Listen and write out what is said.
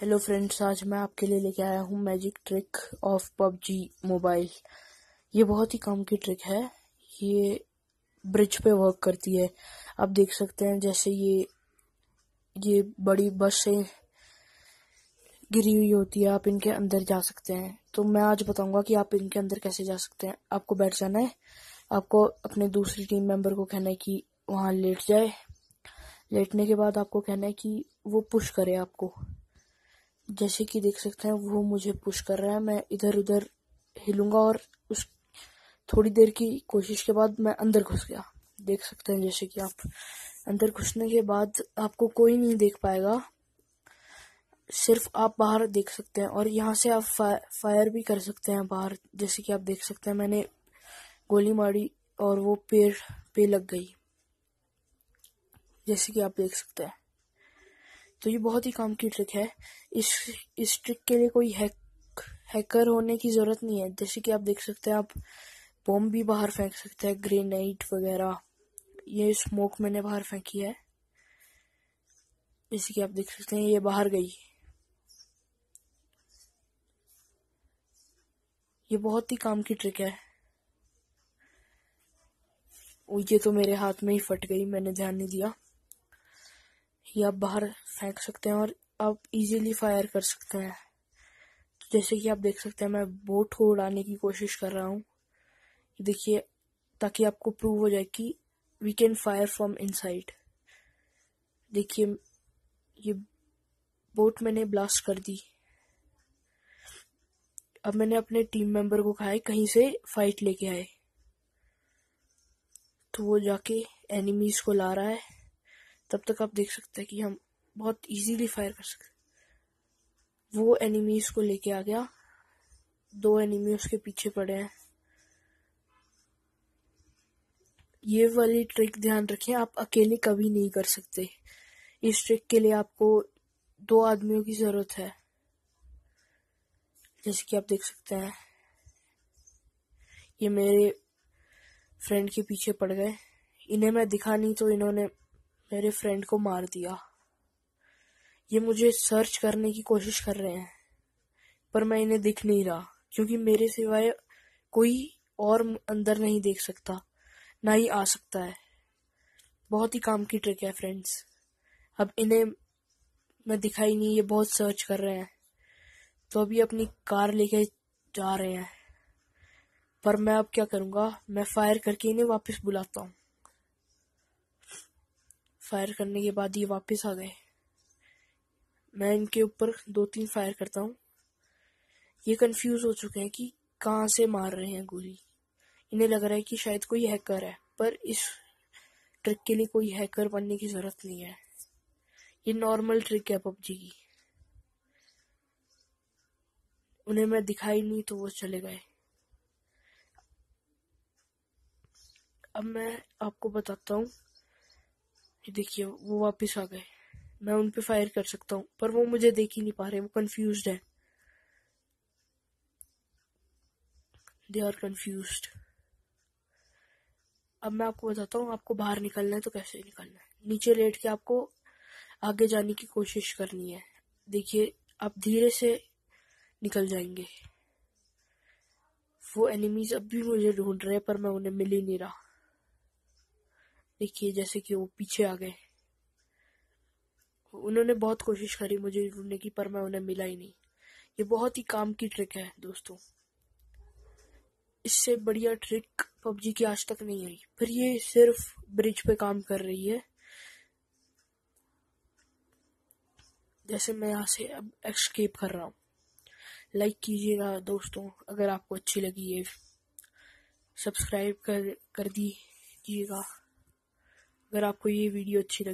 hello friends आज मैं आपके लिए लेके आया हूँ magic trick of PUBG mobile ये बहुत ही काम की ट्रिक है ये ब्रिज पे वर्क करती है आप देख सकते हैं जैसे ये ये बड़ी बसें गिरी हुई होती है आप इनके अंदर जा सकते हैं तो मैं आज बताऊंगा कि आप इनके अंदर कैसे जा सकते हैं आपको बैठ जाना है आपको अपने दूसरी टीम मेंबर को कहना है कि वहाँ लेट जाए लेटने के बाद आपको कहना है कि वो पुश करे आपको जैसे कि देख सकते हैं वो मुझे पुश कर रहा है मैं इधर उधर हिलूंगा और उस थोड़ी देर की कोशिश के बाद मैं अंदर घुस गया देख सकते हैं जैसे कि आप अंदर घुसने के बाद आपको कोई नहीं देख पाएगा सिर्फ आप बाहर देख सकते हैं और यहाँ से आप फा, फायर भी कर सकते हैं बाहर जैसे कि आप देख सकते हैं मैंने गोली मारी और वो पेड़ पे लग गई जैसे कि आप देख सकते हैं तो ये बहुत ही काम की ट्रिक है इस इस ट्रिक के लिए कोई हैक हैकर होने की ज़रूरत नहीं है जैसे कि आप देख सकते हैं आप बॉम्ब भी बाहर फेंक सकते हैं ग्रेनाइट वगैरह ये स्मोक मैंने बाहर फेंकी है जैसे कि आप देख सकते हैं ये बाहर गई ये बहुत ही काम की ट्रिक है ये तो मेरे हाथ में ही फट गई मैंने ध्यान नहीं दिया या बाहर फेंक सकते हैं और आप इजीली फायर कर सकते हैं तो जैसे कि आप देख सकते हैं मैं बोट को उड़ाने की कोशिश कर रहा हूँ देखिए ताकि आपको प्रूव हो जाए कि we can fire from inside देखिए ये बोट मैंने ब्लास्ट कर दी अब मैंने अपने टीम मेंबर को कहा है कहीं से फाइट लेके आए तो वो जाके एनिमीज को ला रहा है तब तक आप देख सकते हैं कि हम बहुत इजीली फायर कर सकते वो एनिमीज को लेके आ गया दो एनिमी उसके पीछे पड़े हैं ये वाली ट्रिक ध्यान रखें आप अकेले कभी नहीं कर सकते इस ट्रिक के लिए आपको दो आदमियों की ज़रूरत है जैसे कि आप देख सकते हैं ये मेरे फ्रेंड के पीछे पड़ गए इन्हें मैं दिखा नहीं तो इन्होंने मेरे फ्रेंड को मार दिया ये मुझे सर्च करने की कोशिश कर रहे हैं पर मैं इन्हें दिख नहीं रहा क्योंकि मेरे सिवाय कोई और अंदर नहीं देख सकता ना ही आ सकता है बहुत ही काम की ट्रिक है फ्रेंड्स अब इन्हें मैं दिखाई नहीं ये बहुत सर्च कर रहे हैं तो अभी अपनी कार लेके जा रहे हैं पर मैं अब क्या करूँगा मैं फायर करके इन्हें वापस बुलाता हूँ फायर करने के बाद ये वापस आ गए मैं इनके ऊपर दो तीन फायर करता हूँ ये कंफ्यूज हो चुके हैं कि कहाँ से मार रहे हैं गोली इन्हें लग रहा है कि शायद कोई हैकर है पर इस ट्रिक के लिए कोई हैकर बनने की ज़रूरत नहीं है ये नॉर्मल ट्रिक है पबजी की उन्हें मैं दिखाई नहीं तो वो चले गए अब मैं आपको बताता हूँ ये देखिए वो वापस आ गए मैं उन पे फायर कर सकता हूँ पर वो मुझे देख ही नहीं पा रहे वो कंफ्यूज है दे आर कंफ्यूज अब मैं आपको बताता हूँ आपको बाहर निकलना है तो कैसे निकलना है नीचे लेट के आपको आगे जाने की कोशिश करनी है देखिए आप धीरे से निकल जाएंगे वो एनिमीज अब भी मुझे ढूंढ रहे हैं पर मैं उन्हें मिल ही नहीं रहा देखिए जैसे कि वो पीछे आ गए उन्होंने बहुत कोशिश करी मुझे ढूंढने की पर मैं उन्हें मिला ही नहीं ये बहुत ही काम की ट्रिक है दोस्तों इससे बढ़िया ट्रिक पबजी की आज तक नहीं आई फिर ये सिर्फ ब्रिज पे काम कर रही है जैसे मैं यहाँ से अब एक्सकेप कर रहा हूँ लाइक कीजिएगा दोस्तों अगर आपको अच्छी लगी ये सब्सक्राइब कर कर दीजिएगा अगर आपको ये वीडियो अच्छी लगी